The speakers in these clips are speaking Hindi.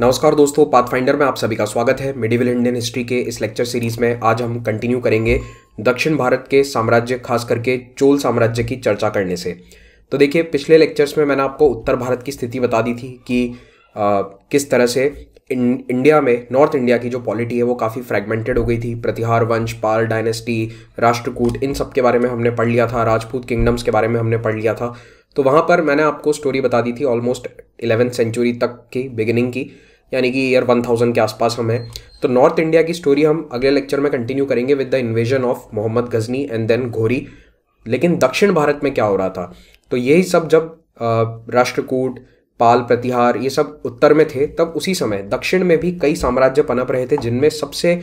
नमस्कार दोस्तों पाथफाइंडर में आप सभी का स्वागत है मिडिवल इंडियन हिस्ट्री के इस लेक्चर सीरीज में आज हम कंटिन्यू करेंगे दक्षिण भारत के साम्राज्य खास करके चोल साम्राज्य की चर्चा करने से तो देखिए पिछले लेक्चर्स में मैंने आपको उत्तर भारत की स्थिति बता दी थी कि आ, किस तरह से इन, इंडिया में नॉर्थ इंडिया की जो पॉलिटी है वो काफ़ी फ्रेगमेंटेड हो गई थी प्रतिहार वंश पाल डायनेस्टी राष्ट्रकूट इन सब के बारे में हमने पढ़ लिया था राजपूत किंगडम्स के बारे में हमने पढ़ लिया था तो वहाँ पर मैंने आपको स्टोरी बता दी थी ऑलमोस्ट इलेवेंथ सेंचुरी तक की बिगिनिंग की यानी कि ईयर 1000 के आसपास हम हैं तो नॉर्थ इंडिया की स्टोरी हम अगले लेक्चर में कंटिन्यू करेंगे with the invasion of Mohammad Ghazni and then Ghori लेकिन दक्षिण भारत में क्या हो रहा था तो यही सब जब राष्ट्रकूट पाल प्रतिहार ये सब उत्तर में थे तब उसी समय दक्षिण में भी कई साम्राज्य पनप रहे थे जिनमें सबसे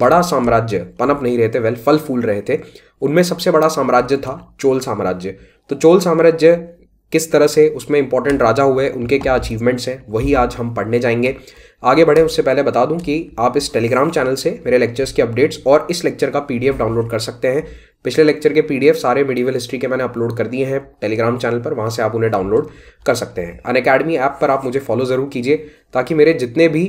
बड़ा साम्राज्य पनप नहीं रहे थे वेल फल फूल रहे थे उनमें सबसे बड़ा साम्राज्य था चोल साम्राज्य तो चोल साम्राज्य किस तरह से उसमें इंपॉर्टेंट राजा हुए उनके क्या अचीवमेंट्स हैं वही आज हम पढ़ने जाएंगे आगे बढ़ें उससे पहले बता दूं कि आप इस टेलीग्राम चैनल से मेरे लेक्चर्स के अपडेट्स और इस लेक्चर का पीडीएफ डाउनलोड कर सकते हैं पिछले लेक्चर के पीडीएफ सारे मेडिवल हिस्ट्री के मैंने अपलोड कर दिए हैं टेलीग्राम चैनल पर वहाँ से आप उन्हें डाउनलोड कर सकते हैं अन अकेडमी ऐप पर आप मुझे फॉलो ज़रूर कीजिए ताकि मेरे जितने भी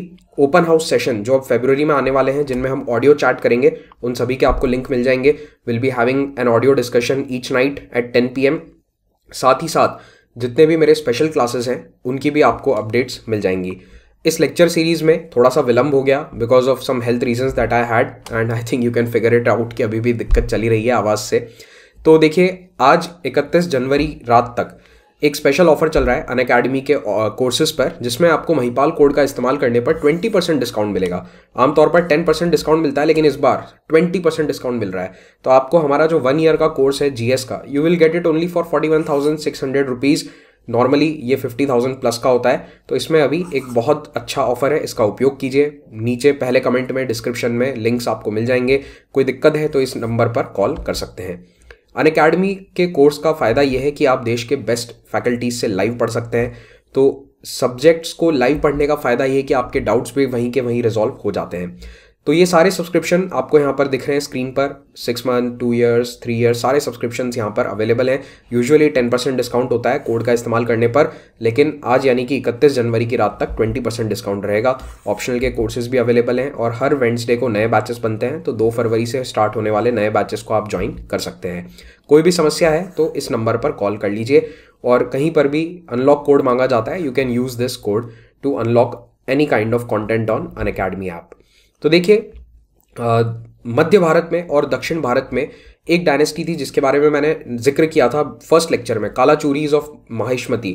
ओपन हाउस सेशन जो अब फेब्रवरी में आने वाले हैं जिनमें हम ऑडियो चैट करेंगे उन सभी के आपको लिंक मिल जाएंगे will be having an audio discussion each night at ten P साथ ही साथ जितने भी मेरे स्पेशल क्लासेस हैं उनकी भी आपको अपडेट्स मिल जाएंगी इस लेक्चर सीरीज़ में थोड़ा सा विलंब हो गया because of some health reason that I had and I think you can figure it out कि अभी भी दिक्कत चली रही है आवाज़ से तो देखिए आज 31 जनवरी रात तक एक स्पेशल ऑफर चल रहा है अन अकेडमी के कोर्सेज पर जिसमें आपको महिपाल कोड का इस्तेमाल करने पर 20 परसेंट डिस्काउंट मिलेगा आमतौर पर 10 परसेंट डिस्काउंट मिलता है लेकिन इस बार 20 परसेंट डिस्काउंट मिल रहा है तो आपको हमारा जो वन ईयर का कोर्स है जीएस का you will get it only for forty one thousand six hundred rupees normally ये फिफ्टी थाउजेंड प्लस का होता है तो इसमें अभी एक बहुत अच्छा ऑफर है इसका उपयोग कीजिए नीचे पहले कमेंट में डिस्क्रिप्शन में लिंक्स आपको मिल जाएंगे कोई दिक्कत है तो इस नंबर पर कॉल कर सकते हैं अन अकेडमी के कोर्स का फ़ायदा यह है कि आप देश के बेस्ट फैकल्टीज से लाइव पढ़ सकते हैं तो सब्जेक्ट्स को लाइव पढ़ने का फ़ायदा ये है कि आपके डाउट्स भी वहीं के वहीं रिजॉल्व हो जाते हैं तो ये सारे सब्सक्रिप्शन आपको यहाँ पर दिख रहे हैं स्क्रीन पर six month two years three years सारे सब्सक्रिप्शन यहाँ पर अवेलेबल हैं यूजुअली टेन परसेंट डिस्काउंट होता है कोड का इस्तेमाल करने पर लेकिन आज यानी कि इकतीस जनवरी की रात तक ट्वेंटी परसेंट डिस्काउंट रहेगा ऑप्शनल के कोर्सेज भी अवेलेबल हैं और हर वेंसडे को नए बैचेस बनते हैं तो दो फरवरी से स्टार्ट होने वाले नए बैचेस को आप ज्वाइन कर सकते हैं कोई भी समस्या है तो इस नंबर पर कॉल कर लीजिए और कहीं पर भी अनलॉक कोड मांगा जाता है you can use this code to unlock any kind of content on Unacademy app तो देखिए मध्य भारत में और दक्षिण भारत में एक डायनेस्टी थी जिसके बारे में मैंने जिक्र किया था फर्स्ट लेक्चर में कालाचूरीज ऑफ माहिष्मती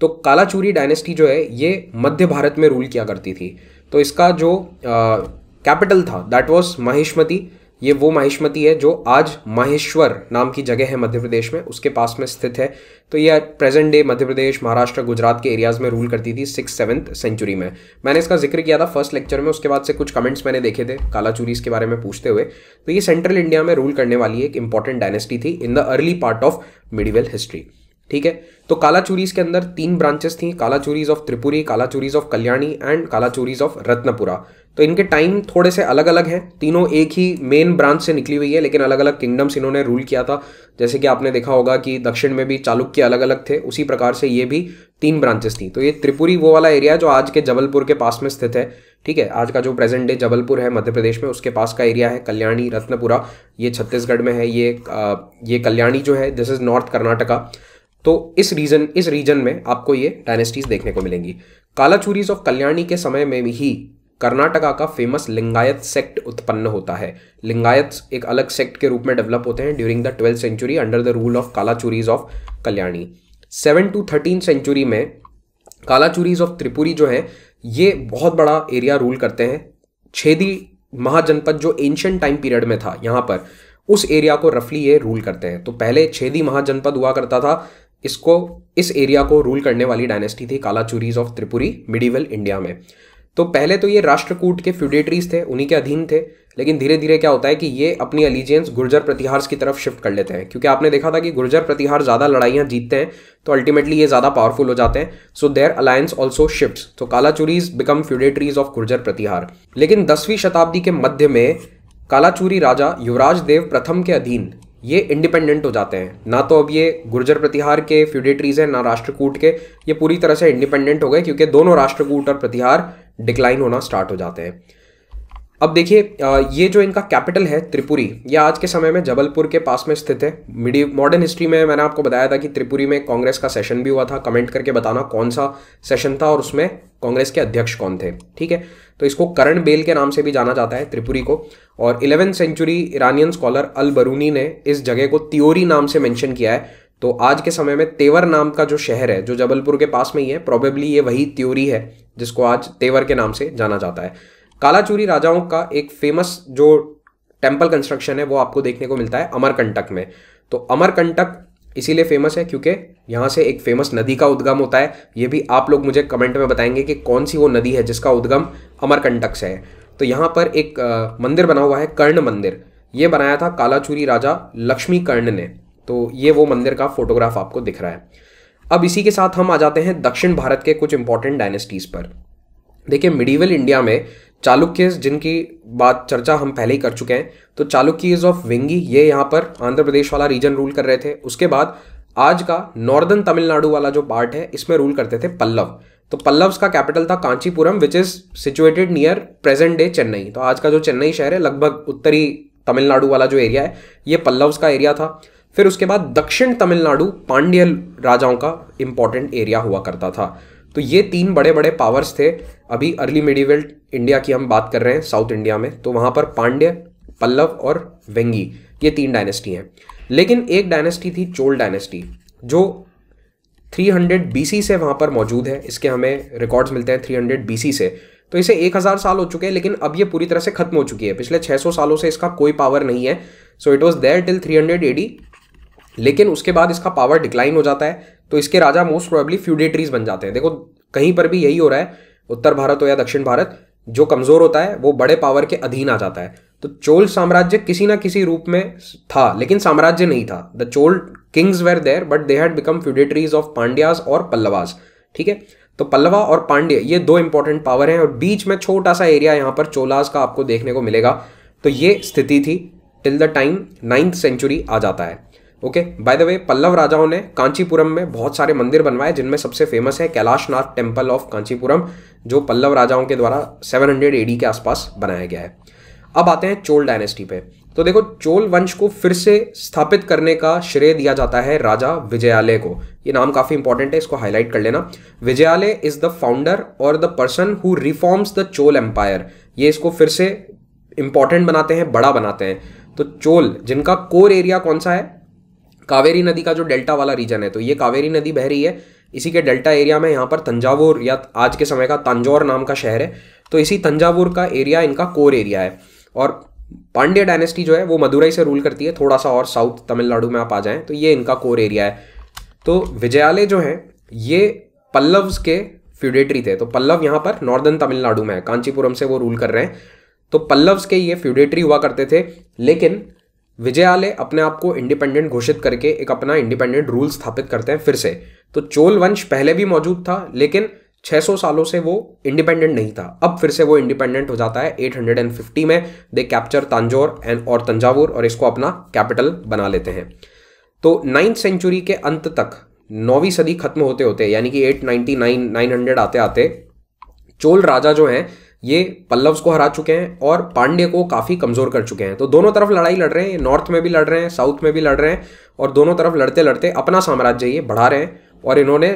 तो कालाचूरी डायनेस्टी जो है ये मध्य भारत में रूल किया करती थी तो इसका जो कैपिटल था दैट वॉज माहिष्मती ये वो माहिष्मती है जो आज माहेश्वर नाम की जगह है मध्य प्रदेश में उसके पास में स्थित है तो ये प्रेजेंट डे मध्य प्रदेश महाराष्ट्र गुजरात के एरियाज में रूल करती थी सिक्स सेवन्थ सेंचुरी में मैंने इसका जिक्र किया था फर्स्ट लेक्चर में उसके बाद से कुछ कमेंट्स मैंने देखे थे कालाचूरीज इसके बारे में पूछते हुए तो ये सेंट्रल इंडिया में रूल करने वाली एक इंपॉर्टेंट डायनेस्टी थी in the early part of medieval history ठीक है तो कालाचूरीज के अंदर तीन ब्रांचेस थी Kalachuris of Tripuri Kalachuris of Kalyani and Kalachuris of Ratnapura तो इनके टाइम थोड़े से अलग अलग है तीनों एक ही मेन ब्रांच से निकली हुई है लेकिन अलग अलग किंगडम्स इन्होंने रूल किया था जैसे कि आपने देखा होगा कि दक्षिण में भी चालुक्य अलग अलग थे उसी प्रकार से ये भी तीन ब्रांचेस थी तो ये त्रिपुरी वो वाला एरिया जो आज के जबलपुर के पास में स्थित है ठीक है आज का जो प्रेजेंट डे जबलपुर है मध्य प्रदेश में उसके पास का एरिया है कल्याणी रत्नपुरा ये छत्तीसगढ़ में है ये आ, ये कल्याणी जो है दिस इज़ नॉर्थ कर्नाटका तो इस रीजन इस रीजन में आपको ये डायनेस्टीज देखने को मिलेंगी कालाचूरीज ऑफ कल्याणी के समय में ही कर्नाटका का फेमस लिंगायत सेक्ट उत्पन्न होता है लिंगायत एक अलग सेक्ट के रूप में डेवलप होते हैं during the twelfth century under the rule of Kalachuris of Kalyani seven to thirteen century में कालाचूरीज ऑफ त्रिपुरी जो है ये बहुत बड़ा एरिया रूल करते हैं छेदी महाजनपद जो एंशियंट टाइम पीरियड में था यहाँ पर उस एरिया को रफली ये रूल करते हैं तो पहले छेदी महाजनपद हुआ करता था इसको इस एरिया को रूल करने वाली डायनेस्टी थी Kalachuris of Tripuri medieval India में तो पहले तो ये राष्ट्रकूट के फ्यूडेटरीज थे उन्हीं के अधीन थे लेकिन धीरे धीरे क्या होता है कि ये अपनी एलिजियंस गुर्जर प्रतिहार्स की तरफ शिफ्ट कर लेते हैं क्योंकि आपने देखा था कि गुर्जर प्रतिहार ज़्यादा लड़ाइयाँ जीतते हैं तो अल्टीमेटली ये ज़्यादा पावरफुल हो जाते हैं so their alliance also shift तो Kalachuris become feudatories of Gurjara Pratihara लेकिन दसवीं शताब्दी के मध्य में कालाचूरी राजा युवराज देव प्रथम के अधीन ये इंडिपेंडेंट हो जाते हैं ना तो अब ये गुर्जर प्रतिहार के फ्यूडेटरीज हैं ना राष्ट्रकूट के ये पूरी तरह से इंडिपेंडेंट हो गए क्योंकि दोनों राष्ट्रकूट और प्रतिहार डिक्लाइन होना स्टार्ट हो जाते हैं अब देखिए ये जो इनका कैपिटल है त्रिपुरी ये आज के समय में जबलपुर के पास में स्थित है मिडी मॉडर्न हिस्ट्री में मैंने आपको बताया था कि त्रिपुरी में कांग्रेस का सेशन भी हुआ था कमेंट करके बताना कौन सा सेशन था और उसमें कांग्रेस के अध्यक्ष कौन थे ठीक है तो इसको करण बेल के नाम से भी जाना जाता है त्रिपुरी को और eleventh century Iranian scholar Al Biruni ने इस जगह को त्योरी नाम से मैंशन किया है तो आज के समय में तेवर नाम का जो शहर है जो जबलपुर के पास में ही है प्रॉबेबली ये वही त्योरी है जिसको आज तेवर के नाम से जाना जाता है कालाचूरी राजाओं का एक फेमस जो टेम्पल कंस्ट्रक्शन है वो आपको देखने को मिलता है अमरकंटक में तो अमरकंटक इसीलिए फेमस है क्योंकि यहाँ से एक फेमस नदी का उद्गम होता है ये भी आप लोग मुझे कमेंट में बताएंगे कि कौन सी वो नदी है जिसका उद्गम अमरकंटक से है तो यहाँ पर एक मंदिर बना हुआ है कर्ण मंदिर ये बनाया था कालाचूरी राजा लक्ष्मी कर्ण ने तो ये वो मंदिर का फोटोग्राफ आपको दिख रहा है अब इसी के साथ हम आ जाते हैं दक्षिण भारत के कुछ इंपॉर्टेंट डायनेस्टीज़ पर देखिए मिडिवल इंडिया में चालुक्य जिनकी बात चर्चा हम पहले ही कर चुके हैं तो चालुक्यज ऑफ वेंगी ये यहाँ पर आंध्र प्रदेश वाला रीजन रूल कर रहे थे उसके बाद आज का नॉर्दर्न तमिलनाडु वाला जो पार्ट है इसमें रूल करते थे पल्लव तो पल्लव्स का कैपिटल था Kanchipuram which is situated near present day Chennai तो आज का जो चेन्नई शहर है लगभग उत्तरी तमिलनाडु वाला जो एरिया है ये पल्लव्स का एरिया था फिर उसके बाद दक्षिण तमिलनाडु पांड्य राजाओं का इंपॉर्टेंट एरिया हुआ करता था तो ये तीन बड़े बड़े पावर्स थे अभी अर्ली मिडिवल इंडिया की हम बात कर रहे हैं साउथ इंडिया में तो वहाँ पर पांड्य पल्लव और वेंगी ये तीन डायनेस्टी हैं लेकिन एक डायनेस्टी थी चोल डायनेस्टी जो 300 हंड्रेड से वहाँ पर मौजूद है इसके हमें रिकॉर्ड्स मिलते हैं 300 हंड्रेड से तो इसे 1000 साल हो चुके हैं लेकिन अब ये पूरी तरह से खत्म हो चुकी है पिछले 600 सालों से इसका कोई पावर नहीं है so it was there till 300 AD लेकिन उसके बाद इसका पावर डिक्लाइन हो जाता है तो इसके राजा मोस्ट प्रोबेबली फ्यूडेटरीज बन जाते हैं देखो कहीं पर भी यही हो रहा है उत्तर भारत हो या दक्षिण भारत जो कमज़ोर होता है वो बड़े पावर के अधीन आ जाता है तो चोल साम्राज्य किसी ना किसी रूप में था लेकिन साम्राज्य नहीं था the Chola kings were there but they had become feudatories of Pandyas और पल्लवास ठीक है तो पल्लवा और पांड्य ये दो इंपॉर्टेंट पावर हैं और बीच में छोटा सा एरिया यहाँ पर चोलास का आपको देखने को मिलेगा तो ये स्थिति थी till the time ninth century आ जाता है okay by the way Pallava राजाओं ने कांचीपुरम में बहुत सारे मंदिर बनवाए जिनमें सबसे फेमस है कैलाशनाथ टेम्पल ऑफ कांचीपुरम जो पल्लव राजाओं के द्वारा 700 हंड्रेड एडी के आसपास बनाया गया है अब आते हैं चोल डायनेस्टी पे तो देखो चोल वंश को फिर से स्थापित करने का श्रेय दिया जाता है राजा विजयालय को ये नाम काफ़ी इंपॉर्टेंट है इसको हाईलाइट कर लेना विजयालय इज द फाउंडर और the person who reforms the Chola empire ये इसको फिर से इंपॉर्टेंट बनाते हैं बड़ा बनाते हैं तो चोल जिनका कोर एरिया कौन सा है कावेरी नदी का जो डेल्टा वाला रीजन है तो ये कावेरी नदी बह रही है इसी के डेल्टा एरिया में यहाँ पर तंजावुर या आज के समय का तंजौर नाम का शहर है तो इसी तंजावुर का एरिया इनका कोर एरिया है और पांड्या डायनेस्टी जो है वो मदुरई से रूल करती है थोड़ा सा और साउथ तमिलनाडु में आप आ जाएं तो ये इनका कोर एरिया है तो विजयालय जो है ये पल्लव्स के फ्यूडेटरी थे तो पल्लव यहाँ पर नॉर्दर्न तमिलनाडु में है कांचीपुरम से वो रूल कर रहे हैं तो पल्लव्स के ये फ्यूडेटरी हुआ करते थे लेकिन विजयालय अपने आप को इंडिपेंडेंट घोषित करके एक अपना इंडिपेंडेंट रूल स्थापित करते हैं फिर से तो चोल वंश पहले भी मौजूद था लेकिन 600 सालों से वो इंडिपेंडेंट नहीं था अब फिर से वो इंडिपेंडेंट हो जाता है 850 में दे कैप्चर तांजोर एंड और तंजावुर और इसको अपना कैपिटल बना लेते हैं तो नाइन्थ सेंचुरी के अंत तक नौवीं सदी खत्म होते होते यानी कि 899 900 आते आते चोल राजा जो हैं ये पल्लव्स को हरा चुके हैं और पांड्य को काफ़ी कमज़ोर कर चुके हैं तो दोनों तरफ लड़ाई लड़ रहे हैं नॉर्थ में भी लड़ रहे हैं साउथ में भी लड़ रहे हैं और दोनों तरफ लड़ते लड़ते अपना साम्राज्य ये बढ़ा रहे हैं और इन्होंने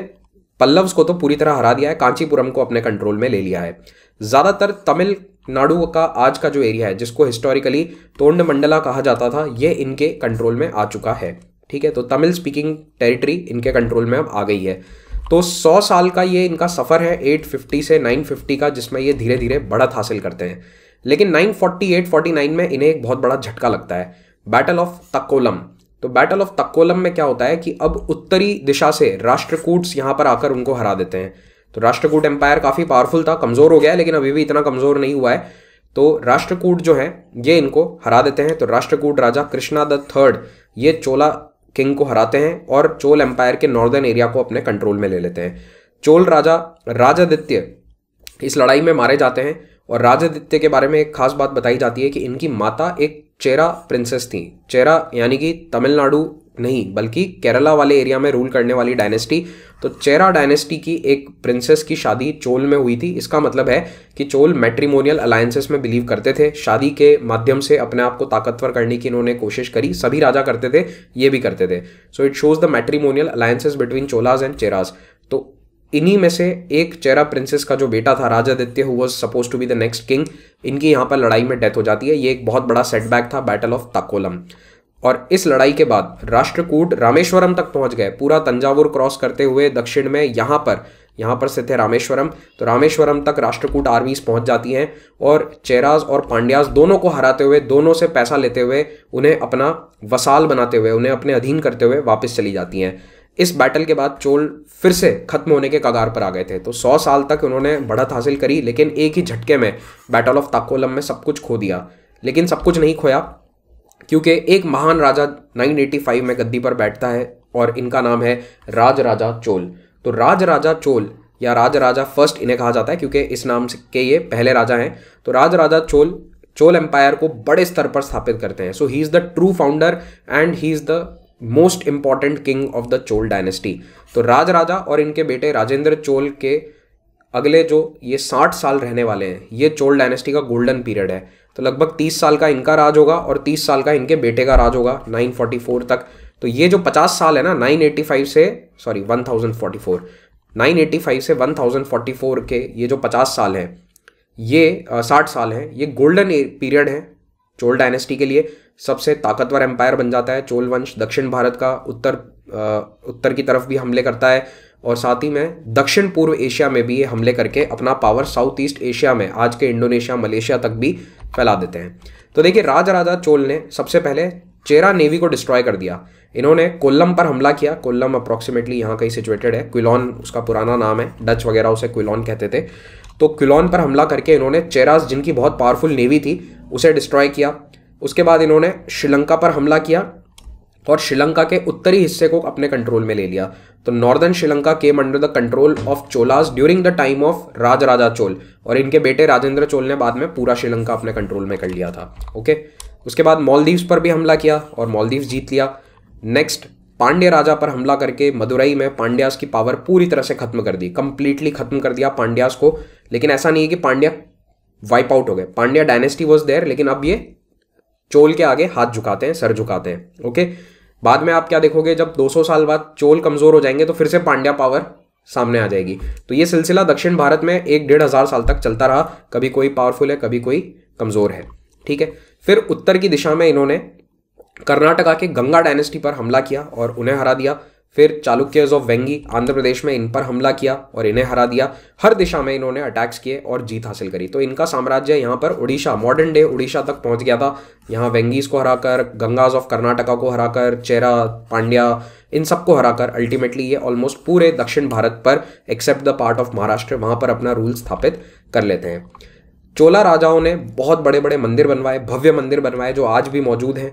पल्लव्स को तो पूरी तरह हरा दिया है कांचीपुरम को अपने कंट्रोल में ले लिया है ज़्यादातर तमिलनाडु का आज का जो एरिया है जिसको हिस्टोरिकली तोंड मंडला कहा जाता था ये इनके कंट्रोल में आ चुका है ठीक है तो तमिल स्पीकिंग टेरिटरी इनके कंट्रोल में अब आ गई है तो 100 साल का ये इनका सफ़र है 850 से 950 का जिसमें ये धीरे धीरे बढ़त हासिल करते हैं लेकिन 948 49 में इन्हें एक बहुत बड़ा झटका लगता है बैटल ऑफ तक्कोलम तो बैटल ऑफ तक्कोलम में क्या होता है कि अब उत्तरी दिशा से राष्ट्रकूट्स यहाँ पर आकर उनको हरा देते हैं तो राष्ट्रकूट एम्पायर काफ़ी पावरफुल था कमज़ोर हो गया लेकिन अभी भी इतना कमज़ोर नहीं हुआ है तो राष्ट्रकूट जो है ये इनको हरा देते हैं तो राष्ट्रकूट राजा कृष्णा द थर्ड ये चोला किंग को हराते हैं और चोल एम्पायर के नॉर्दर्न एरिया को अपने कंट्रोल में ले लेते हैं चोल राजा राजादित्य इस लड़ाई में मारे जाते हैं और राजादित्य के बारे में एक खास बात बताई जाती है कि इनकी माता एक चेरा प्रिंसेस थी चेरा यानी कि तमिलनाडु नहीं बल्कि केरला वाले एरिया में रूल करने वाली डायनेस्टी तो चेरा डायनेस्टी की एक प्रिंसेस की शादी चोल में हुई थी इसका मतलब है कि चोल मैट्रिमोनियल अलायंसेस में बिलीव करते थे शादी के माध्यम से अपने आप को ताकतवर करने की इन्होंने कोशिश करी सभी राजा करते थे ये भी करते थे so it shows the matrimonial alliances between Cholas and Cheras तो इन्हीं में से एक चेरा प्रिंसेस का जो बेटा था Rajaditya who was suppose to be the next king इनकी यहाँ पर लड़ाई में डेथ हो जाती है ये एक बहुत बड़ा सेटबैक था बैटल ऑफ ताकोलम और इस लड़ाई के बाद राष्ट्रकूट रामेश्वरम तक पहुंच गए पूरा तंजावुर क्रॉस करते हुए दक्षिण में यहाँ पर यहाँ पर स्थित है रामेश्वरम तो रामेश्वरम तक राष्ट्रकूट आर्मीज पहुंच जाती हैं और चेराज और पांड्याज दोनों को हराते हुए दोनों से पैसा लेते हुए उन्हें अपना वसाल बनाते हुए उन्हें अपने अधीन करते हुए वापस चली जाती हैं इस बैटल के बाद चोल फिर से खत्म होने के कगार पर आ गए थे तो सौ साल तक उन्होंने बढ़त हासिल करी लेकिन एक ही झटके में बैटल ऑफ ताकोलम में सब कुछ खो दिया लेकिन सब कुछ नहीं खोया क्योंकि एक महान राजा 985 में गद्दी पर बैठता है और इनका नाम है राज राजा चोल तो राज राजा चोल या राज राजा फर्स्ट इन्हें कहा जाता है क्योंकि इस नाम के ये पहले राजा हैं तो राज राजा चोल चोल एम्पायर को बड़े स्तर पर स्थापित करते हैं so he is the true founder and he is the most important king of the Chola dynasty तो राज राजा और इनके बेटे राजेंद्र चोल के अगले जो ये साठ साल रहने वाले हैं ये चोल डायनेस्टी का गोल्डन पीरियड है तो लगभग तीस साल का इनका राज होगा और तीस साल का इनके बेटे का राज होगा 944 तक तो ये जो 50 साल है ना 985 से सॉरी 1044 985 से 1044 के ये जो 50 साल हैं ये साठ साल हैं ये गोल्डन पीरियड है चोल डायनेस्टी के लिए सबसे ताकतवर एम्पायर बन जाता है चोल वंश दक्षिण भारत का उत्तर आ, उत्तर की तरफ भी हमले करता है और साथ ही में दक्षिण पूर्व एशिया में भी ये हमले करके अपना पावर साउथ ईस्ट एशिया में आज के इंडोनेशिया मलेशिया तक भी फैला देते हैं तो देखिए राजा राजा चोल ने सबसे पहले चेरा नेवी को डिस्ट्रॉय कर दिया इन्होंने कोल्लम पर हमला किया कोल्लम अप्रॉक्सीमेटली यहाँ कहीं सिचुएटेड है क्विलॉन उसका पुराना नाम है डच वगैरह उसे क्विलॉन कहते थे तो क्विलॉन पर हमला करके इन्होंने चेराज जिनकी बहुत पावरफुल नेवी थी उसे डिस्ट्रॉय किया उसके बाद इन्होंने श्रीलंका पर हमला किया और श्रीलंका के उत्तरी हिस्से को अपने कंट्रोल में ले लिया तो northern Sri Lanka came under the control of Cholas during the time of Raja Raja Chola और इनके बेटे राजेंद्र चोल ने बाद में पूरा श्रीलंका अपने कंट्रोल में कर लिया था ओके उसके बाद मॉलदीव्स पर भी हमला किया और मॉलदीव्स जीत लिया नेक्स्ट पांड्य राजा पर हमला करके मदुरई में पांड्यास की पावर पूरी तरह से खत्म कर दी कंप्लीटली खत्म कर दिया पांड्यास को लेकिन ऐसा नहीं है कि पांड्या वाइप आउट हो गए पांड्या डायनेस्टी वॉज देयर लेकिन अब ये चोल के आगे हाथ झुकाते हैं सर झुकाते हैं ओके बाद में आप क्या देखोगे जब 200 साल बाद चोल कमज़ोर हो जाएंगे तो फिर से पांड्या पावर सामने आ जाएगी तो ये सिलसिला दक्षिण भारत में एक डेढ़ हज़ार साल तक चलता रहा कभी कोई पावरफुल है कभी कोई कमज़ोर है ठीक है फिर उत्तर की दिशा में इन्होंने कर्नाटका के गंगा डायनेस्टी पर हमला किया और उन्हें हरा दिया फिर चालुक्यज ऑफ वेंगी आंध्र प्रदेश में इन पर हमला किया और इन्हें हरा दिया हर दिशा में इन्होंने अटैक्स किए और जीत हासिल करी तो इनका साम्राज्य यहाँ पर उड़ीसा मॉडर्न डे उड़ीसा तक पहुँच गया था यहाँ वेंगीज को हराकर गंगाज ऑफ कर्नाटका को हराकर चेरा पांड्या इन सबको हराकर अल्टीमेटली ये ऑलमोस्ट पूरे दक्षिण भारत पर except the part of Maharashtra वहाँ पर अपना रूल स्थापित कर लेते हैं चोला राजाओं ने बहुत बड़े बड़े मंदिर बनवाए भव्य मंदिर बनवाए जो आज भी मौजूद हैं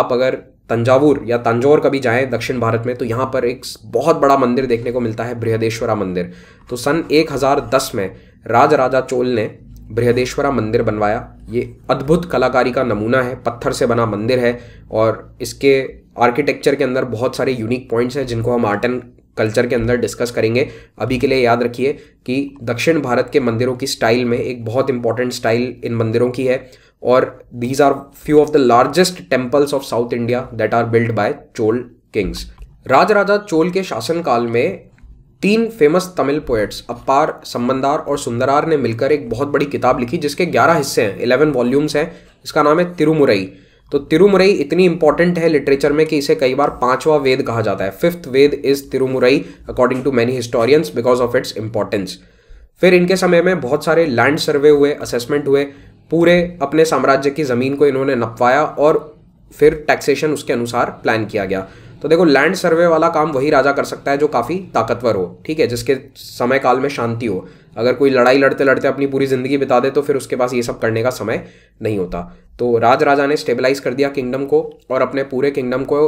आप अगर तंजावुर या तंजौर कभी जाएं दक्षिण भारत में तो यहाँ पर एक बहुत बड़ा मंदिर देखने को मिलता है बृहदेश्वरा मंदिर तो सन 1010 में राज राजा चोल ने बृहदेश्वरा मंदिर बनवाया ये अद्भुत कलाकारी का नमूना है पत्थर से बना मंदिर है और इसके आर्किटेक्चर के अंदर बहुत सारे यूनिक पॉइंट्स हैं जिनको हम आर्ट एंड कल्चर के अंदर डिस्कस करेंगे अभी के लिए याद रखिए कि दक्षिण भारत के मंदिरों की स्टाइल में एक बहुत इंपॉर्टेंट स्टाइल इन मंदिरों की है these are few of the largest temples of south India that are build by Chola kings Raja Raja Chola के शासनकाल में तीन फेमस तमिल पोएट्स अपार संबंदार और सुंदरार ने मिलकर एक बहुत बड़ी किताब लिखी जिसके 11 हिस्से हैं 11 वॉल्यूम्स हैं इसका नाम है तिरुमुरई तो तिरुमुरई इतनी इंपॉर्टेंट है लिटरेचर में कि इसे कई बार पांचवा वेद कहा जाता है fifth Veda is Tirumurai according to many historians because of its importance फिर इनके समय में बहुत सारे लैंड सर्वे हुए असेसमेंट हुए पूरे अपने साम्राज्य की ज़मीन को इन्होंने नपवाया और फिर टैक्सेशन उसके अनुसार प्लान किया गया तो देखो लैंड सर्वे वाला काम वही राजा कर सकता है जो काफ़ी ताकतवर हो ठीक है जिसके समय काल में शांति हो अगर कोई लड़ाई लड़ते लड़ते अपनी पूरी ज़िंदगी बिता दे तो फिर उसके पास ये सब करने का समय नहीं होता तो राज राजा ने स्टेबलाइज कर दिया किंगडम को और अपने पूरे किंगडम को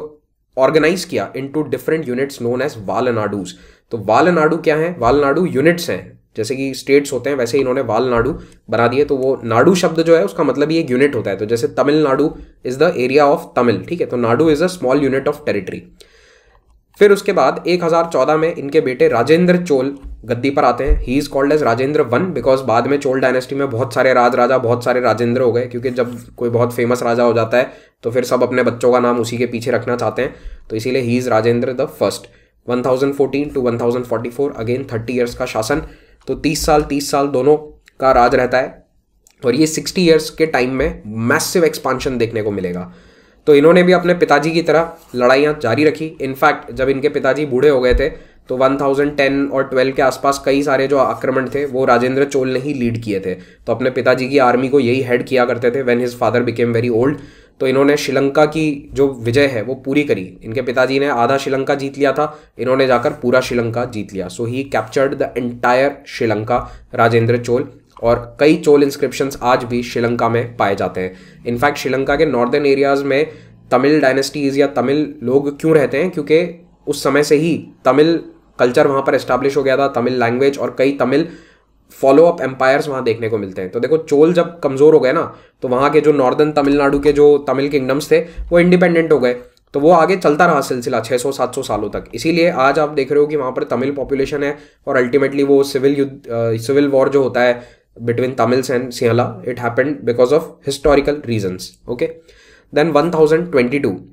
ऑर्गेनाइज किया into different units known as Valanadus तो वालनाडू क्या है वालनाडू यूनिट्स हैं जैसे कि स्टेट्स होते हैं वैसे इन्होंने वाल नाडू बना दिए तो वो नाडू शब्द जो है उसका मतलब ये एक यूनिट होता है तो जैसे Tamil Nadu is the area of Tamil ठीक है तो Nadu is a small unit of territory फिर उसके बाद 1014 में इनके बेटे राजेंद्र चोल गद्दी पर आते हैं he is called as Rajendra one because बाद में चोल डायनेस्टी में बहुत सारे राज राजा बहुत सारे राजेंद्र हो गए क्योंकि जब कोई बहुत फेमस राजा हो जाता है तो फिर सब अपने बच्चों का नाम उसी के पीछे रखना चाहते हैं तो इसीलिए he is Rajendra the first fourteen to four again thirty years का शासन तो तीस साल तीस साल दोनों का राज रहता है और ये सिक्सटी ईयर्स के टाइम में मैसिव एक्सपांशन देखने को मिलेगा तो इन्होंने भी अपने पिताजी की तरह लड़ाइयाँ जारी रखी इनफैक्ट जब इनके पिताजी बूढ़े हो गए थे तो 1010 और 12 के आसपास कई सारे जो आक्रमण थे वो राजेंद्र चोल ने ही लीड किए थे तो अपने पिताजी की आर्मी को यही हेड किया करते थे when his father became very old तो इन्होंने श्रीलंका की जो विजय है वो पूरी करी इनके पिताजी ने आधा श्रीलंका जीत लिया था इन्होंने जाकर पूरा श्रीलंका जीत लिया so he captured the entire Sri Lanka Rajendra Chola और कई चोल इंस्क्रिप्शंस आज भी श्रीलंका में पाए जाते हैं इनफैक्ट श्रीलंका के नॉर्दर्न एरियाज़ में तमिल डायनेस्टीज़ या तमिल लोग क्यों रहते हैं क्योंकि उस समय से ही तमिल कल्चर वहाँ पर इस्टेब्लिश हो गया था तमिल लैंग्वेज और कई तमिल फॉलो अप एम्पायर्स वहाँ देखने को मिलते हैं तो देखो चोल जब कमज़ोर हो गए ना तो वहाँ के जो नॉर्दर्न तमिलनाडु के जो तमिल किंगडम्स थे वो इंडिपेंडेंट हो गए तो वो आगे चलता रहा सिलसिला 600-700 सालों तक इसीलिए आज आप देख रहे हो कि वहाँ पर तमिल पॉपुलेशन है और अल्टीमेटली वो सिविल युद्ध सिविल वॉर जो होता है between Tamils and Sinhala it happened because of historical reasons okay then one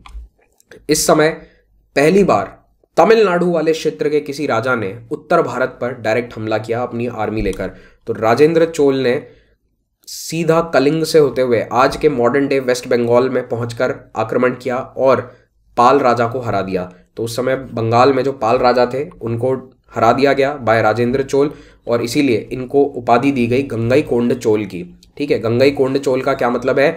इस समय पहली बार तमिलनाडु वाले क्षेत्र के किसी राजा ने उत्तर भारत पर डायरेक्ट हमला किया अपनी आर्मी लेकर तो राजेंद्र चोल ने सीधा कलिंग से होते हुए आज के मॉडर्न डे वेस्ट बंगाल में पहुंचकर आक्रमण किया और पाल राजा को हरा दिया तो उस समय बंगाल में जो पाल राजा थे उनको हरा दिया गया बाय राजेंद्र चोल और इसीलिए इनको उपाधि दी गई गंगाई कोंड चोल की ठीक है गंगाई कोंड चोल का क्या मतलब है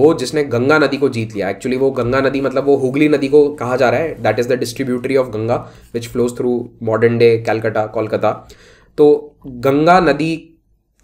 वो जिसने गंगा नदी को जीत लिया एक्चुअली वो गंगा नदी मतलब वो हुगली नदी को कहा जा रहा है that is the distributary of Ganga which flows through modern day Calcutta Kolkata तो गंगा नदी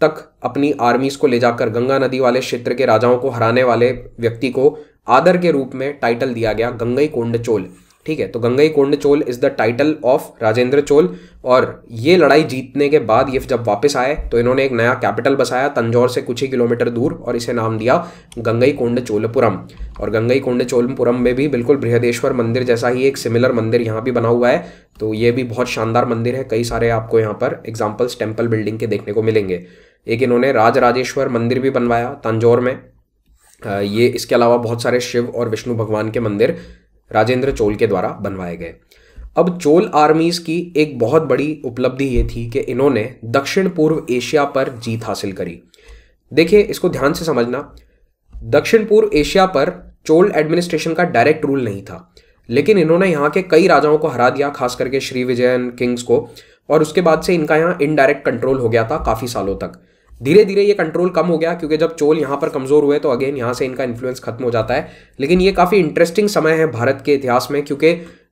तक अपनी आर्मीज को ले जाकर गंगा नदी वाले क्षेत्र के राजाओं को हराने वाले व्यक्ति को आदर के रूप में टाइटल दिया गया गंगई कोंड चोल ठीक है तो Gangai Konda Chola is the title of Rajendra Chola और ये लड़ाई जीतने के बाद ये जब वापस आए तो इन्होंने एक नया कैपिटल बसाया तंजौर से कुछ ही किलोमीटर दूर और इसे नाम दिया गंगई कोंड चोलपुरम और गंगई कोंड चोलपुरम में भी बिल्कुल बृहदेश्वर मंदिर जैसा ही एक सिमिलर मंदिर यहाँ भी बना हुआ है तो ये भी बहुत शानदार मंदिर है कई सारे आपको यहाँ पर एग्जाम्पल्स टेम्पल बिल्डिंग के देखने को मिलेंगे एक इन्होंने राज राजेश्वर मंदिर भी बनवाया तंजौर में ये इसके अलावा बहुत सारे शिव और विष्णु भगवान के मंदिर राजेंद्र चोल के द्वारा बनवाए गए अब चोल आर्मीज़ की एक बहुत बड़ी उपलब्धि ये थी कि इन्होंने दक्षिण पूर्व एशिया पर जीत हासिल करी देखिए इसको ध्यान से समझना दक्षिण पूर्व एशिया पर चोल एडमिनिस्ट्रेशन का डायरेक्ट रूल नहीं था लेकिन इन्होंने यहाँ के कई राजाओं को हरा दिया खास करके श्री विजयन किंग्स को और उसके बाद से इनका यहाँ इनडायरेक्ट कंट्रोल हो गया था काफ़ी सालों तक धीरे धीरे ये कंट्रोल कम हो गया क्योंकि जब चोल यहाँ पर कमज़ोर हुए तो अगेन यहाँ से इनका इन्फ्लुएंस खत्म हो जाता है लेकिन ये काफ़ी इंटरेस्टिंग समय है भारत के इतिहास में क्योंकि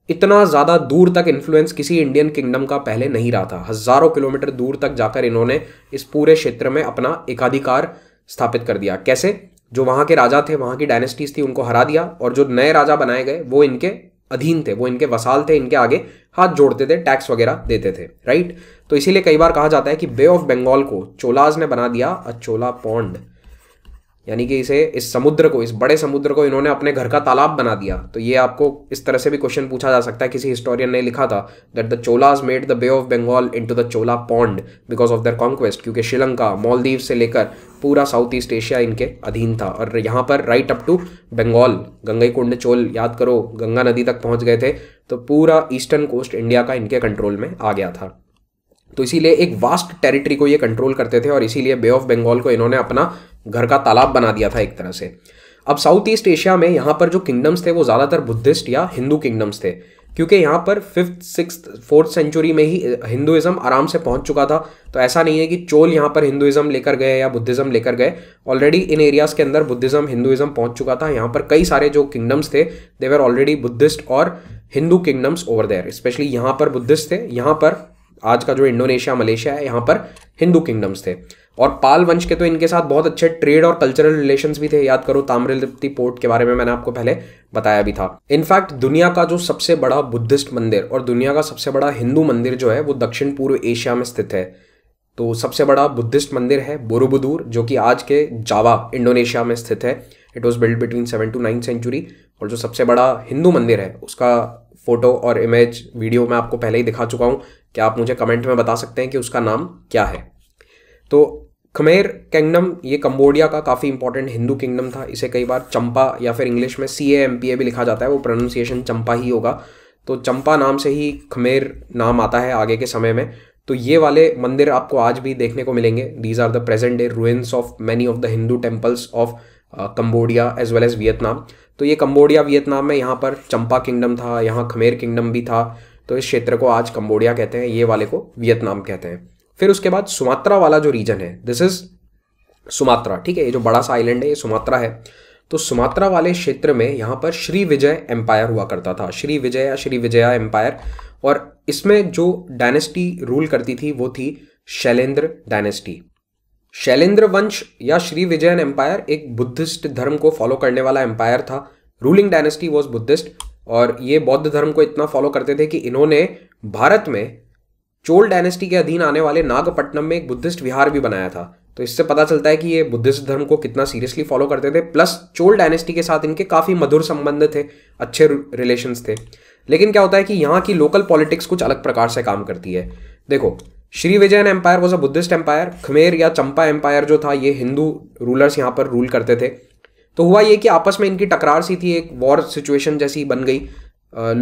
इतना ज़्यादा दूर तक इन्फ्लुएंस किसी इंडियन किंगडम का पहले नहीं रहा था हज़ारों किलोमीटर दूर तक जाकर इन्होंने इस पूरे क्षेत्र में अपना एकाधिकार स्थापित कर दिया कैसे जो वहाँ के राजा थे वहाँ की डायनेस्टीज थी उनको हरा दिया और जो नए राजा बनाए गए वो इनके अधीन थे वो इनके वसाल थे इनके आगे हाथ जोड़ते थे टैक्स वगैरह देते थे राइट तो इसीलिए कई बार कहा जाता है कि बे ऑफ बंगाल को चोलाज ने बना दिया अ चोला पौंड यानी कि इसे इस समुद्र को इस बड़े समुद्र को इन्होंने अपने घर का तालाब बना दिया तो ये आपको इस तरह से भी क्वेश्चन पूछा जा सकता है किसी हिस्टोरियन ने लिखा था that the Cholas made the bay of Bengal into the Chola pond because of their conquest क्योंकि श्रीलंका मालदीव से लेकर पूरा साउथ ईस्ट एशिया इनके अधीन था और यहाँ पर right up to Bengal Gangai Kund Chola याद करो गंगा नदी तक पहुँच गए थे तो पूरा ईस्टर्न कोस्ट इंडिया का इनके कंट्रोल में आ गया था तो इसीलिए एक वास्ट टेरिटरी को ये कंट्रोल करते थे और इसीलिए बे ऑफ बंगाल को इन्होंने अपना घर का तालाब बना दिया था एक तरह से अब साउथ ईस्ट एशिया में यहाँ पर जो किंगडम्स थे वो ज़्यादातर बुद्धिस्ट या हिंदू किंगडम्स थे क्योंकि यहाँ पर फिफ्थ सिक्स फोर्थ सेंचुरी में ही हिंदुज़म आराम से पहुँच चुका था तो ऐसा नहीं है कि चोल यहाँ पर हिंदुज़म लेकर गए या बुद्धिज़्म लेकर गए ऑलरेडी इन एरियाज़ के अंदर बुद्धिज़्म हिंदुज़म पहुँच चुका था यहाँ पर कई सारे जो किंगडम्स थे देवर ऑलरेडी बुद्धिस्ट और Hindu kingdoms over there specially यहाँ पर बुद्धिस्ट थे यहाँ पर आज का जो इंडोनेशिया मलेशिया है यहाँ पर हिंदू किंगडम्स थे और पाल वंश के तो इनके साथ बहुत अच्छे ट्रेड और कल्चरल रिलेशंस भी थे याद करो ताम्रलिप्ति पोर्ट के बारे में मैंने आपको पहले बताया भी था इनफैक्ट दुनिया का जो सबसे बड़ा बुद्धिस्ट मंदिर और दुनिया का सबसे बड़ा हिंदू मंदिर जो है वो दक्षिण पूर्व एशिया में स्थित है तो सबसे बड़ा बुद्धिस्ट मंदिर है बोरोबुदूर जो कि आज के जावा इंडोनेशिया में स्थित है it was build between seven to nine century और जो सबसे बड़ा हिंदू मंदिर है उसका फ़ोटो और इमेज वीडियो मैं आपको पहले ही दिखा चुका हूँ क्या आप मुझे कमेंट में बता सकते हैं कि उसका नाम क्या है तो खमेर किंगडम ये कम्बोडिया का काफ़ी इंपॉर्टेंट हिंदू किंगडम था इसे कई बार चंपा या फिर इंग्लिश में सी ए एम पी ए भी लिखा जाता है वो प्रोनाउंसिएशन चंपा ही होगा तो चंपा नाम से ही खमेर नाम आता है आगे के समय में तो ये वाले मंदिर आपको आज भी देखने को मिलेंगे these are the present day ruins of many of the Hindu temples of Cambodia as well as Vietnam तो ये कंबोडिया वियतनाम में यहाँ पर चंपा किंगडम था यहाँ खमेर किंगडम भी था तो इस क्षेत्र को आज कंबोडिया कहते हैं ये वाले को वियतनाम कहते हैं फिर उसके बाद सुमात्रा वाला जो रीजन है दिस इज सुमात्रा ठीक है ये जो बड़ा सा आइलैंड है ये सुमात्रा है तो सुमात्रा वाले क्षेत्र में यहाँ पर श्री विजय एम्पायर हुआ करता था श्री विजय या श्री विजया एम्पायर और इसमें जो डायनेस्टी रूल करती थी वो थी शैलेंद्र डायनेस्टी शैलेंद्र वंश या श्री विजयन एम्पायर एक बुद्धिस्ट धर्म को फॉलो करने वाला एम्पायर था रूलिंग डायनेस्टी वॉज बुद्धिस्ट और ये बौद्ध धर्म को इतना फॉलो करते थे कि इन्होंने भारत में चोल डायनेस्टी के अधीन आने वाले नागपट्टनम में एक बुद्धिस्ट विहार भी बनाया था तो इससे पता चलता है कि ये बुद्धिस्ट धर्म को कितना सीरियसली फॉलो करते थे प्लस चोल डायनेस्टी के साथ इनके काफ़ी मधुर संबंध थे अच्छे रिलेशंस थे लेकिन क्या होता है कि यहाँ की लोकल पॉलिटिक्स कुछ अलग प्रकार से काम करती है देखो Sri Vijayan empire was a Buddhist empire Khmer या चंपा एम्पायर जो था ये हिंदू रूलर्स यहाँ पर रूल करते थे तो हुआ ये कि आपस में इनकी टकरार सी थी एक वॉर सिचुएशन जैसी बन गई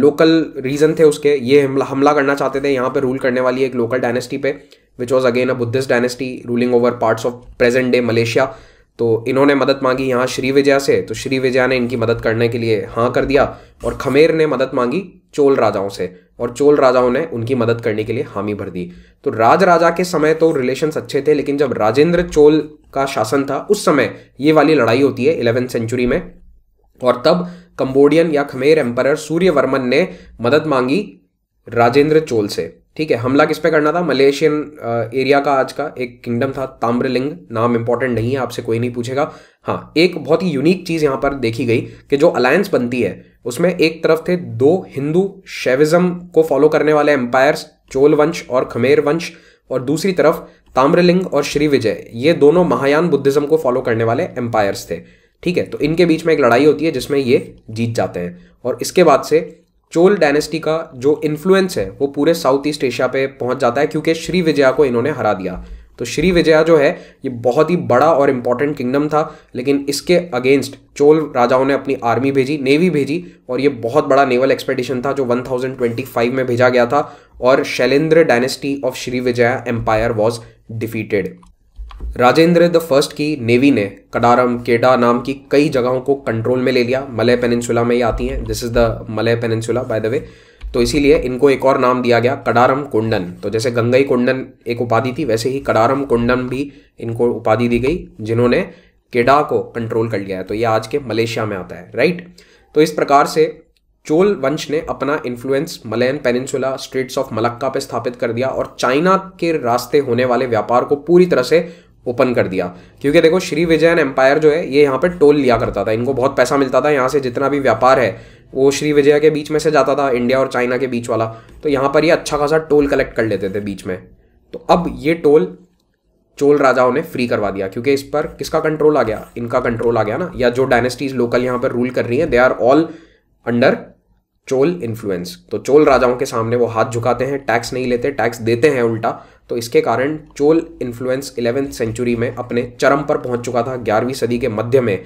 लोकल रीज़न थे उसके ये हमला हमला करना चाहते थे यहाँ पर रूल करने वाली एक लोकल डायनेस्टी पे which was again a Buddhist dynasty ruling over parts of present day Malaysia तो इन्होंने मदद मांगी यहाँ श्री विजया से तो श्री विजया ने इनकी मदद करने के लिए हाँ कर दिया और खमेर ने मदद मांगी चोल राजाओं से और चोल राजाओं ने उनकी मदद करने के लिए हामी भर दी तो राज राजा के समय तो रिलेशन अच्छे थे लेकिन जब राजेंद्र चोल का शासन था उस समय ये वाली लड़ाई होती है इलेवेंथ सेंचुरी में और तब कंबोडियन या खमेर एम्पर सूर्यवर्मन ने मदद मांगी राजेंद्र चोल से ठीक है हमला किस पे करना था मलेशियन एरिया का आज का एक किंगडम था ताम्रलिंग नाम इंपॉर्टेंट नहीं है आपसे कोई नहीं पूछेगा हाँ एक बहुत ही यूनिक चीज़ यहां पर देखी गई कि जो अलायंस बनती है उसमें एक तरफ थे दो हिंदू शैविज्म को फॉलो करने वाले एम्पायर्स चोल वंश और खमेर वंश और दूसरी तरफ ताम्रलिंग और श्री विजय ये दोनों महायान बुद्धिज़्म को फॉलो करने वाले एम्पायर्स थे ठीक है तो इनके बीच में एक लड़ाई होती है जिसमें ये जीत जाते हैं और इसके बाद से चोल डायनेस्टी का जो इन्फ्लुएंस है वो पूरे साउथ ईस्ट एशिया पे पहुंच जाता है क्योंकि श्री विजया को इन्होंने हरा दिया तो श्री विजया जो है ये बहुत ही बड़ा और इम्पॉर्टेंट किंगडम था लेकिन इसके अगेंस्ट चोल राजाओं ने अपनी आर्मी भेजी नेवी भेजी और ये बहुत बड़ा नेवल एक्सपेडिशन था जो 1025 में भेजा गया था और Shailendra dynasty of Sri Vijaya empire was defeated Rajendra the first की नेवी ने कडारम केडा नाम की कई जगहों को कंट्रोल में ले लिया मलय पेनिनसुला में ही आती हैं this is the Malay peninsula by the way तो इसीलिए इनको एक और नाम दिया गया कडारम कुंडन तो जैसे गंगई कुंडन एक उपाधि थी वैसे ही कडारम कुंडन भी इनको उपाधि दी गई जिन्होंने केडा को कंट्रोल कर लिया है तो ये आज के मलेशिया में आता है राइट तो इस प्रकार से चोल वंश ने अपना influence Malayan peninsula straits of Malacca पर स्थापित कर दिया और चाइना के रास्ते होने वाले व्यापार को पूरी तरह से ओपन कर दिया क्योंकि देखो श्री विजयन एम्पायर जो है ये यहाँ पे टोल लिया करता था इनको बहुत पैसा मिलता था यहाँ से जितना भी व्यापार है वो श्री विजय के बीच में से जाता था इंडिया और चाइना के बीच वाला तो यहाँ पर ये अच्छा खासा टोल कलेक्ट कर लेते थे बीच में तो अब ये टोल चोल राजाओं ने फ्री करवा दिया क्योंकि इस पर किसका कंट्रोल आ गया इनका कंट्रोल आ गया ना या जो डायनेस्टीज लोकल यहाँ पर रूल कर रही हैं they are all under Chola influence तो चोल राजाओं के सामने वो हाथ झुकाते हैं टैक्स नहीं लेते टैक्स देते हैं उल्टा तो इसके कारण चोल इन्फ्लुएंस इलेवेंथ सेंचुरी में अपने चरम पर पहुंच चुका था ग्यारहवीं सदी के मध्य में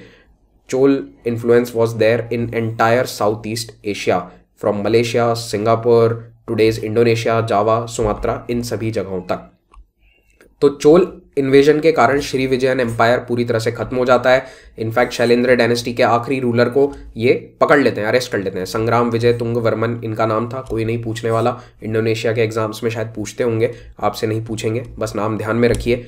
Chola influence was there in entire south east Asia from Malaysia Singapore today's Indonesia Java Sumatra इन सभी जगहों तक तो चोल इन्वेजन के कारण श्री विजयन एम्पायर पूरी तरह से खत्म हो जाता है इनफैक्ट शैलेंद्र डायनेस्टी के आखिरी रूलर को ये पकड़ लेते हैं अरेस्ट कर लेते हैं संग्राम विजय तुंग वर्मन इनका नाम था कोई नहीं पूछने वाला इंडोनेशिया के एग्जाम्स में शायद पूछते होंगे आपसे नहीं पूछेंगे बस नाम ध्यान में रखिए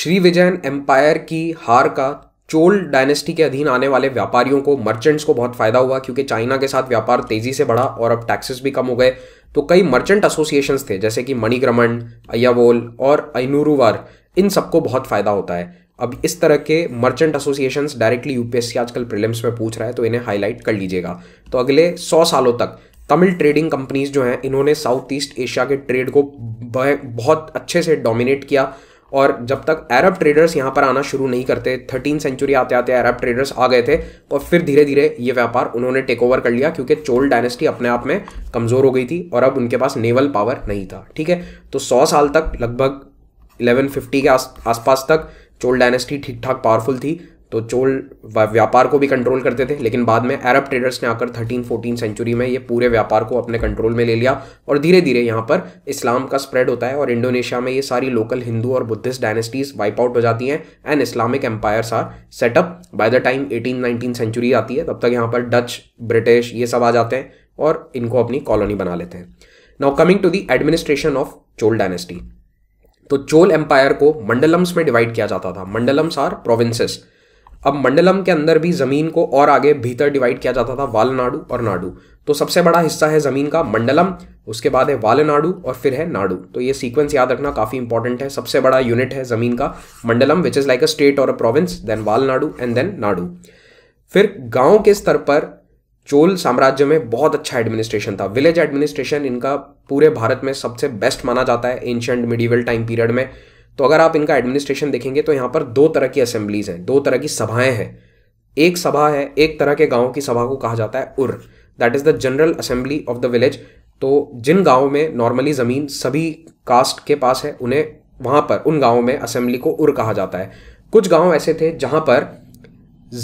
श्री विजयन एम्पायर की हार का चोल डायनेस्टी के अधीन आने वाले व्यापारियों को मर्चेंट्स को बहुत फायदा हुआ क्योंकि चाइना के साथ व्यापार तेजी से बढ़ा और अब टैक्सेस भी कम हो गए तो कई मर्चेंट एसोसिएशंस थे जैसे कि मणिक्रमण अयावोल और ऐनूरूवार इन सबको बहुत फ़ायदा होता है अब इस तरह के मर्चेंट एसोसिएशन डायरेक्टली यूपीएससी आजकल प्रिलिम्स में पूछ रहा है तो इन्हें हाईलाइट कर लीजिएगा तो अगले सौ सालों तक तमिल ट्रेडिंग कंपनीज जो हैं इन्होंने साउथ ईस्ट एशिया के ट्रेड को बहुत अच्छे से डोमिनेट किया और जब तक अरब ट्रेडर्स यहाँ पर आना शुरू नहीं करते थर्टीन सेंचुरी आते आते अरब ट्रेडर्स आ गए थे और तो फिर धीरे धीरे ये व्यापार उन्होंने टेक ओवर कर लिया क्योंकि चोल डायनेस्टी अपने आप में कमज़ोर हो गई थी और अब उनके पास नेवल पावर नहीं था ठीक है तो सौ साल तक लगभग 1150 के आस आसपास तक चोल डायनेस्टी ठीक ठाक पावरफुल थी तो चोल व्यापार को भी कंट्रोल करते थे लेकिन बाद में अरब ट्रेडर्स ने आकर 13 14 सेंचुरी में ये पूरे व्यापार को अपने कंट्रोल में ले लिया और धीरे धीरे यहाँ पर इस्लाम का स्प्रेड होता है और इंडोनेशिया में ये सारी लोकल हिंदू और बुद्धिस्ट डायनेस्टीज वाइप आउट हो जाती हैं and Islamic empires are set up by the time eighteen nineteen century आती है तब तक यहाँ पर डच ब्रिटिश ये सब आ जाते हैं और इनको अपनी कॉलोनी बना लेते हैं now coming to the administration of Chola dynasty तो चोल एम्पायर को मंडलम्स में डिवाइड किया जाता था मंडलम्स आर प्रोविंसेस अब मंडलम के अंदर भी ज़मीन को और आगे भीतर डिवाइड किया जाता था वालनाडु और नाडु तो सबसे बड़ा हिस्सा है ज़मीन का मंडलम उसके बाद है वालनाडु और फिर है नाडु तो ये सीक्वेंस याद रखना काफ़ी इंपॉर्टेंट है सबसे बड़ा यूनिट है ज़मीन का mandalam which is like a state और a province then valanadu and then nadu फिर गांव के स्तर पर चोल साम्राज्य में बहुत अच्छा एडमिनिस्ट्रेशन था विलेज एडमिनिस्ट्रेशन इनका पूरे भारत में सबसे बेस्ट माना जाता है एंशंट मिडीवल टाइम पीरियड में तो अगर आप इनका एडमिनिस्ट्रेशन देखेंगे तो यहाँ पर दो तरह की असेंबलीज हैं दो तरह की सभाएं हैं एक सभा है एक तरह के गाँव की सभा को कहा जाता है Ur that is the general assembly of the village तो जिन गाँव में नॉर्मली ज़मीन सभी कास्ट के पास है उन्हें वहाँ पर उन गाँव में असेंबली को उर कहा जाता है कुछ गाँव ऐसे थे जहाँ पर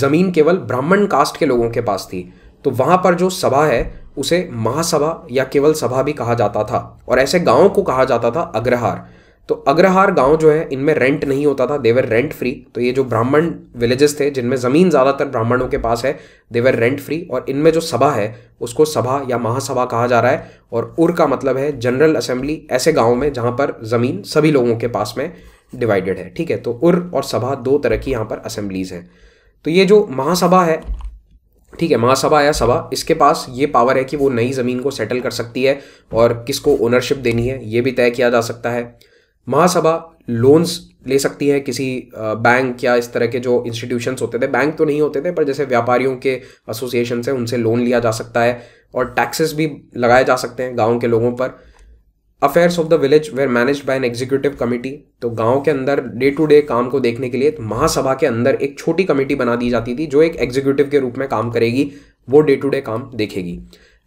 ज़मीन केवल ब्राह्मण कास्ट के लोगों के पास थी तो वहाँ पर जो सभा है उसे महासभा या केवल सभा भी कहा जाता था और ऐसे गांव को कहा जाता था अग्रहार तो अग्रहार गांव जो है इनमें रेंट नहीं होता था देवर रेंट फ्री तो ये जो ब्राह्मण विलेजेस थे जिनमें ज़मीन ज़्यादातर ब्राह्मणों के पास है देवर रेंट फ्री और इनमें जो सभा है उसको सभा या महासभा कहा जा रहा है और उर का मतलब है जनरल असेंबली ऐसे गाँव में जहाँ पर ज़मीन सभी लोगों के पास में डिवाइडेड है ठीक है तो उर और सभा दो तरह की यहाँ पर असेंबलीज हैं तो ये जो महासभा है ठीक है महासभा या सभा इसके पास ये पावर है कि वो नई ज़मीन को सेटल कर सकती है और किसको ओनरशिप देनी है ये भी तय किया जा सकता है महासभा लोन्स ले सकती है किसी बैंक या इस तरह के जो इंस्टीट्यूशंस होते थे बैंक तो नहीं होते थे पर जैसे व्यापारियों के एसोसिएशन से उनसे लोन लिया जा सकता है और टैक्सेस भी लगाए जा सकते हैं गाँव के लोगों पर affairs of the village were manage by an executive committee तो गांव के अंदर डे टू डे काम को देखने के लिए तो महासभा के अंदर एक छोटी कमेटी बना दी जाती थी जो एक एग्जीक्यूटिव के रूप में काम करेगी वो डे टू डे काम देखेगी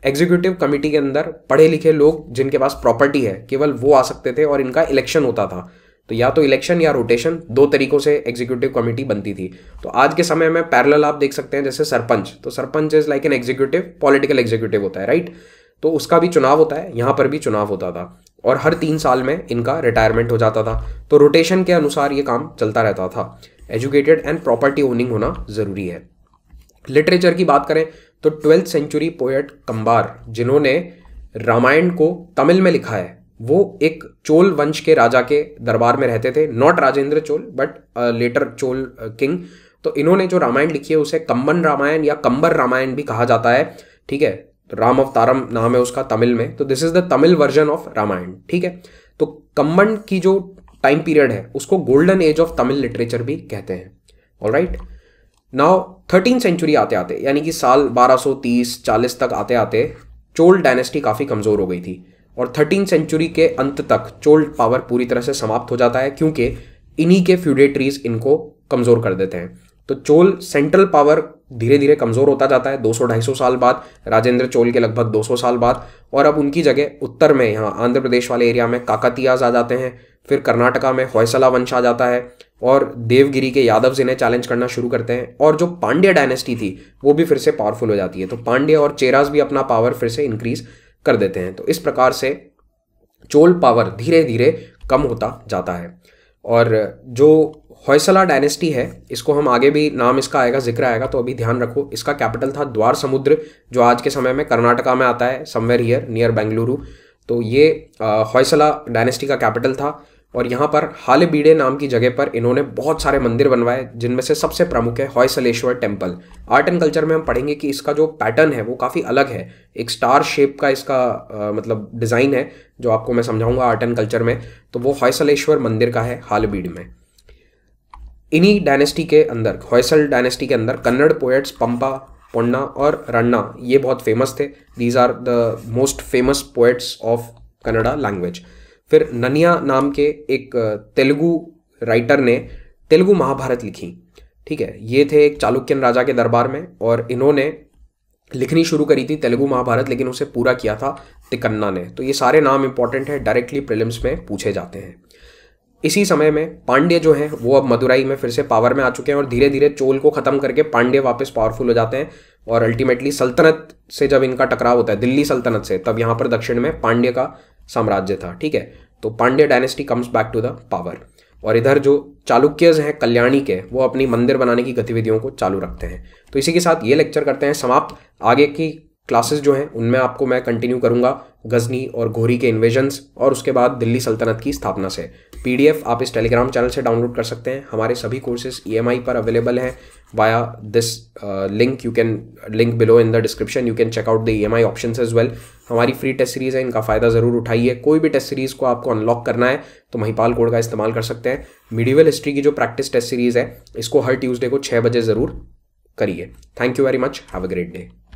एग्जीक्यूटिव कमेटी के अंदर पढ़े लिखे लोग जिनके पास प्रॉपर्टी है केवल वो आ सकते थे और इनका इलेक्शन होता था तो या तो इलेक्शन या रोटेशन दो तरीकों से एग्जीक्यूटिव कमेटी बनती थी तो आज के समय में पैरल आप देख सकते हैं जैसे सरपंच तो sarpanch is like an executive political executive होता है राइट तो उसका भी चुनाव होता है यहाँ पर भी चुनाव होता था और हर तीन साल में इनका रिटायरमेंट हो जाता था तो रोटेशन के अनुसार ये काम चलता रहता था एजुकेटेड एंड प्रॉपर्टी ओनिंग होना ज़रूरी है लिटरेचर की बात करें तो ट्वेल्थ सेंचुरी पोएट कंबार जिन्होंने रामायण को तमिल में लिखा है वो एक चोल वंश के राजा के दरबार में रहते थे not Rajendra Chola but later Chola king तो इन्होंने जो रामायण लिखी है उसे कंबन रामायण या कंबर रामायण भी कहा जाता है ठीक है राम अवतारम नाम है उसका तमिल में तो this is the Tamil version of Ramayana ठीक है तो कम्बन की जो टाइम पीरियड है उसको golden age of Tamil literature भी कहते हैं all right now thirteen century आते आते यानी कि साल 1230 40 तक आते आते चोल डायनेस्टी काफ़ी कमज़ोर हो गई थी और थर्टीन सेंचुरी के अंत तक चोल पावर पूरी तरह से समाप्त हो जाता है क्योंकि इन्हीं के फ्यूडेटरीज इनको कमज़ोर कर देते हैं तो चोल सेंट्रल पावर धीरे धीरे कमज़ोर होता जाता है 200-250 साल बाद राजेंद्र चोल के लगभग 200 साल बाद और अब उनकी जगह उत्तर में यहाँ आंध्र प्रदेश वाले एरिया में काकतियाज आ जाते हैं फिर कर्नाटका में होयसला वंश आ जाता है और देवगिरी के यादव जिन्हें चैलेंज करना शुरू करते हैं और जो पांड्या डायनेस्टी थी वो भी फिर से पावरफुल हो जाती है तो पांड्य और चेराज भी अपना पावर फिर से इंक्रीज कर देते हैं तो इस प्रकार से चोल पावर धीरे धीरे कम होता जाता है और जो हौसला डायनेस्टी है इसको हम आगे भी नाम इसका आएगा जिक्र आएगा तो अभी ध्यान रखो इसका कैपिटल था द्वार समुद्र जो आज के समय में कर्नाटका में आता है समवेयर हियर नियर बेंगलुरु तो ये हौसला डायनेस्टी का कैपिटल था और यहाँ पर हाल बीड़े नाम की जगह पर इन्होंने बहुत सारे मंदिर बनवाए जिनमें से सबसे प्रमुख है Hoysaleswara temple art and culture में हम पढ़ेंगे कि इसका जो पैटर्न है वो काफ़ी अलग है एक स्टार शेप का इसका आ, मतलब डिज़ाइन है जो आपको मैं समझाऊंगा आर्ट एंड कल्चर में तो वो हॉयसलेश्वर मंदिर का है हाल बीड़ में इन्हीं डायनेस्टी के अंदर हॉयसल डायनेस्टी के अंदर कन्नड़ पोएट्स पंपा पोन्ना और रन्ना ये बहुत फेमस थे these are the most famous poets of Kannada language फिर ननिया नाम के एक तेलुगु राइटर ने तेलुगु महाभारत लिखी ठीक है ये थे एक चालुक्यन राजा के दरबार में और इन्होंने लिखनी शुरू करी थी तेलुगु महाभारत लेकिन उसे पूरा किया था तिकन्ना ने तो ये सारे नाम इंपॉर्टेंट है डायरेक्टली प्रिलिम्स में पूछे जाते हैं इसी समय में पांड्य जो हैं वो अब मदुराई में फिर से पावर में आ चुके हैं और धीरे धीरे चोल को ख़त्म करके पांड्य वापस पावरफुल हो जाते हैं और अल्टीमेटली सल्तनत से जब इनका टकराव होता है दिल्ली सल्तनत से तब यहाँ पर दक्षिण में पांड्य का साम्राज्य था ठीक है तो Pandya dynasty comes back to the power और इधर जो चालुक्यज हैं कल्याणी के वो अपनी मंदिर बनाने की गतिविधियों को चालू रखते हैं तो इसी के साथ ये लेक्चर करते हैं समाप्त आगे की क्लासेस जो हैं उनमें आपको मैं कंटिन्यू करूंगा गजनी और घोरी के इन्वेजन्स और उसके बाद दिल्ली सल्तनत की स्थापना से पीडीएफ आप इस टेलीग्राम चैनल से डाउनलोड कर सकते हैं हमारे सभी कोर्सेज ईएमआई e पर अवेलेबल हैं via this uh, link you can link below in the description you can check out the EMI options as well हमारी फ्री टेस्ट सीरीज़ है इनका फ़ायदा ज़रूर उठाइए कोई भी टेस्ट सीरीज़ को आपको अनलॉक करना है तो महिपाल कोड का इस्तेमाल कर सकते हैं मीडिवल हिस्ट्री की जो प्रैक्टिस टेस्ट सीरीज़ है इसको हर ट्यूसडे को छह बजे ज़रूर करिए thank you very much have a great day